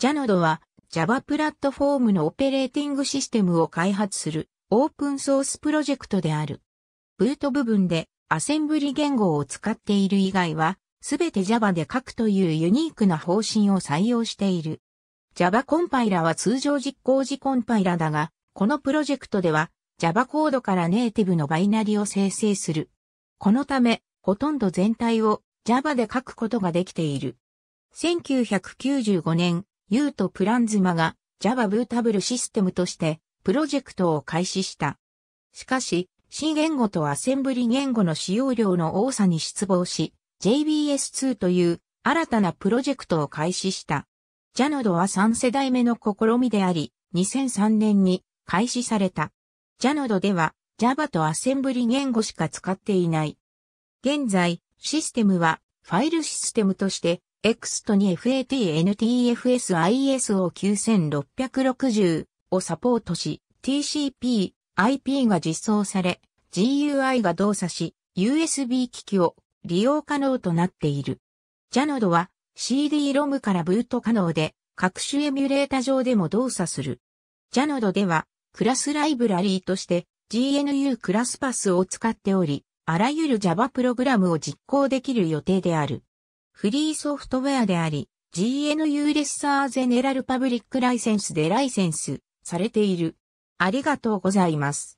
ジャノドは Java プラットフォームのオペレーティングシステムを開発するオープンソースプロジェクトである。ブート部分でアセンブリ言語を使っている以外は、すべて Java で書くというユニークな方針を採用している。Java コンパイラは通常実行時コンパイラだが、このプロジェクトでは Java コードからネイティブのバイナリを生成する。このため、ほとんど全体を Java で書くことができている。1995年、ユーとプランズマが Java ブータブルシステムとしてプロジェクトを開始した。しかし、新言語とアセンブリ言語の使用量の多さに失望し、JBS2 という新たなプロジェクトを開始した。ジャノドは3世代目の試みであり、2003年に開始された。ジャノドでは Java とアセンブリ言語しか使っていない。現在、システムはファイルシステムとして X とに f a t n t f s i s o 9 6 6 0をサポートし、TCP、IP が実装され、GUI が動作し、USB 機器を利用可能となっている。Janod は CD-ROM からブート可能で、各種エミュレータ上でも動作する。Janod では、クラスライブラリーとして GNU クラスパスを使っており、あらゆる Java プログラムを実行できる予定である。フリーソフトウェアであり、GNU レッサーゼネラルパブリックライセンスでライセンスされている。ありがとうございます。